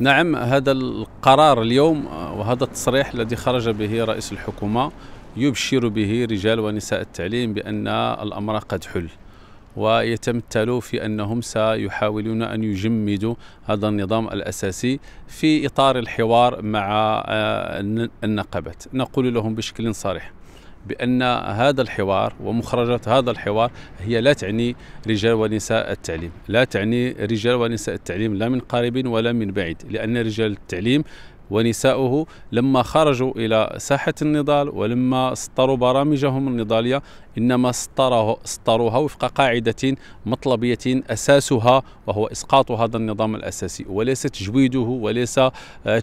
نعم هذا القرار اليوم آه، وهذا التصريح الذي خرج به رئيس الحكومة يبشر به رجال ونساء التعليم بأن الأمر قد حل ويتمثل في انهم سيحاولون ان يجمدوا هذا النظام الاساسي في اطار الحوار مع آه، النقابات نقول لهم بشكل صريح بأن هذا الحوار ومخرجات هذا الحوار هي لا تعني رجال ونساء التعليم لا تعني رجال ونساء التعليم لا من قريب ولا من بعيد لأن رجال التعليم ونساؤه لما خرجوا إلى ساحة النضال ولما سطروا برامجهم النضالية إنما سطره سطروها وفق قاعدة مطلبية أساسها وهو إسقاط هذا النظام الأساسي وليس تجويده وليس آه،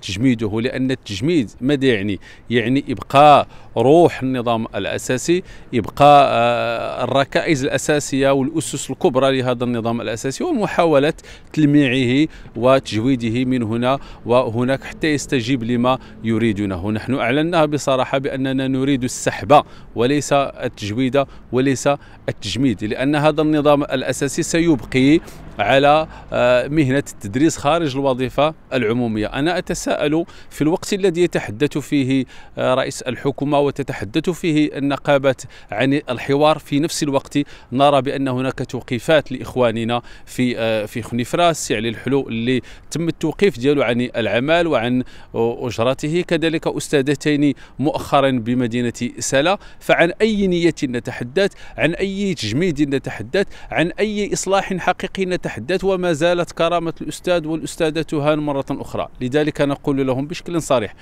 تجميده لأن التجميد ماذا يعني؟ يعني إبقاء روح النظام الأساسي إبقاء آه، الركائز الأساسية والأسس الكبرى لهذا النظام الأساسي ومحاولة تلميعه وتجويده من هنا وهناك حتى يستجيب لما يريدونه نحن أعلنا بصراحة بأننا نريد السحب وليس التجويد وليس التجميد لأن هذا النظام الأساسي سيبقي على آه، مهنة التدريس خارج الوظيفة العمومية أنا أتساءل في الوقت الذي يتحدث فيه آه، رئيس الحكومة وتتحدث فيه النقابات عن الحوار في نفس الوقت نرى بأن هناك توقيفات لإخواننا في آه، في خنيفراس يعني الحلو اللي تم التوقيف ديالو عن العمل وعن أجرته كذلك أستاذتين مؤخرا بمدينة سلا فعن أي نية نتحدث عن أي تجميد نتحدث عن أي إصلاح حقيقي نتحدث تحدث وما زالت كرامة الأستاذ والأستاذة تهان مرة أخرى لذلك نقول لهم بشكل صريح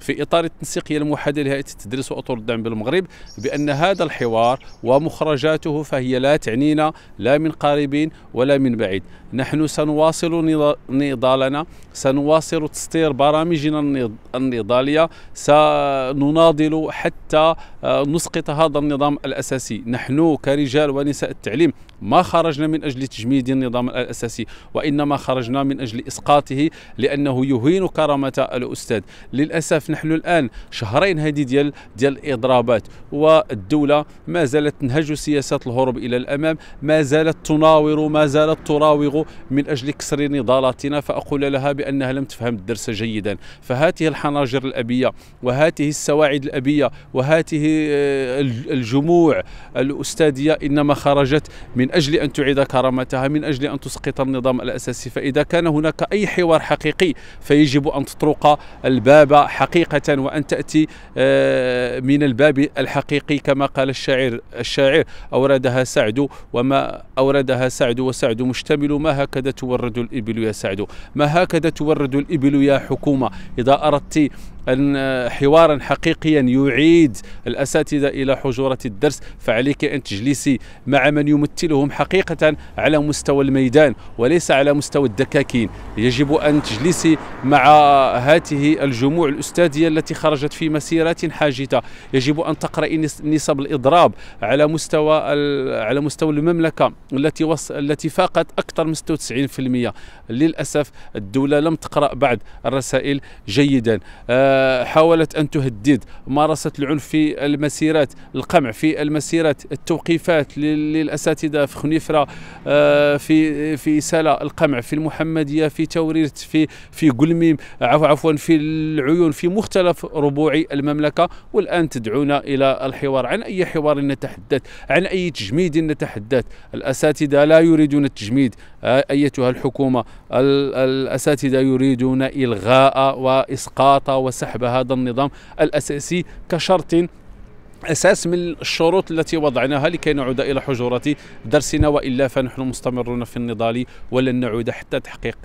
في اطار التنسيقيه الموحده لهيئه التدريس واطر الدعم بالمغرب بان هذا الحوار ومخرجاته فهي لا تعنينا لا من قريب ولا من بعيد، نحن سنواصل نضالنا، سنواصل تسطير برامجنا النضاليه، سنناضل حتى آه، نسقط هذا النظام الاساسي، نحن كرجال ونساء التعليم ما خرجنا من اجل تجميد النظام الاساسي، وانما خرجنا من اجل اسقاطه لانه يهين كرامه الاستاذ، للاسف نحن الان شهرين هذه ديال ديال الاضرابات والدوله ما زالت تنهج سياسات الهروب الى الامام ما زالت تناور ما زالت تراوغ من اجل كسر نضالاتنا فاقول لها بانها لم تفهم الدرس جيدا فهاته الحناجر الابيه وهاته السواعد الابيه وهاته آه، الجموع الاستاذيه انما خرجت من اجل ان تعيد كرامتها من اجل ان تسقط النظام الاساسي فاذا كان هناك اي حوار حقيقي فيجب ان تطرق الباب حقيقي حقيقة وأن تأتي آه، من الباب الحقيقي كما قال الشاعر الشاعر أوردها سعد وما أوردها سعد وسعد مشتمل ما هكذا تورد الإبل يا سعد ما هكذا تورد الإبل يا حكومة إذا أردت أن حوارا حقيقيا يعيد الأساتذة إلى حجرة الدرس فعليك أن تجلسي مع من يمثلهم حقيقة على مستوى الميدان وليس على مستوى الدكاكين يجب أن تجلسي مع هذه الجموع الأستاذية التي خرجت في مسيرات حاجدة يجب أن تقرأي نسب الإضراب على مستوى على مستوى المملكة التي وص... التي فاقت أكثر من 96% للأسف الدولة لم تقرأ بعد الرسائل جيدا آه حاولت أن تهدد مارست العنف في المسيرات القمع في المسيرات التوقيفات للأساتذة في خنيفرة آه، في في سلا القمع في المحمدية في توريرت في في قلميم عفوا في العيون في مختلف ربوع المملكة والآن تدعونا إلى الحوار عن أي حوار نتحدث عن أي تجميد نتحدث الأساتذة لا يريدون التجميد آه، أيتها الحكومة الأساتذة يريدون إلغاء وإسقاط وسحب هذا النظام الأساسي كشرط اساس من الشروط التي وضعناها لكي نعود الى حجره درسنا والا فنحن مستمرون في النضال ولن نعود حتى تحقيق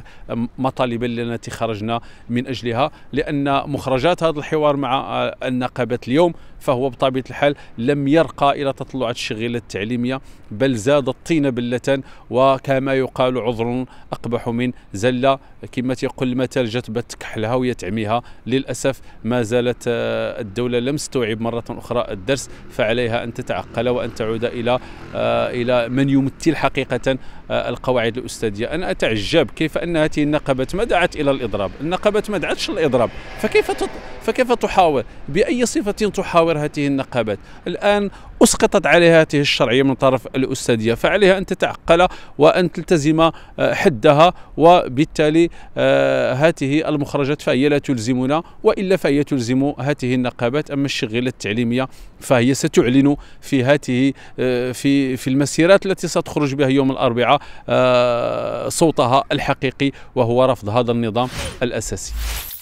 مطالب التي خرجنا من اجلها لان مخرجات هذا الحوار مع آه، النقابات اليوم فهو بطبيعه الحال لم يرقى الى تطلعات الشغيله التعليميه بل زاد الطين بله وكما يقال عذر اقبح من زله كما تيقول المثل جات بتكحلها كحلها للاسف ما زالت آه، الدوله لم تستوعب مره اخرى الدرس فعليها أن تتعقل وأن تعود إلى آه، إلى من يمثل حقيقة آه، القواعد الأستاذية أنا أتعجب كيف أن هذه النقابات ما دعت إلى الإضراب النقابات ما دعتش الإضراب فكيف فكيف تحاور بأي صفة تحاور هذه النقابات الآن اسقطت عليها هذه الشرعيه من طرف الاستاذيه فعليها ان تتعقل وان تلتزم حدها وبالتالي آه، هذه المخرجات فهي لا تلزمنا والا فهي تلزم هذه النقابات اما الشغله التعليميه فهي ستعلن في هذه آه، في في المسيرات التي ستخرج بها يوم الاربعاء آه، صوتها الحقيقي وهو رفض هذا النظام الاساسي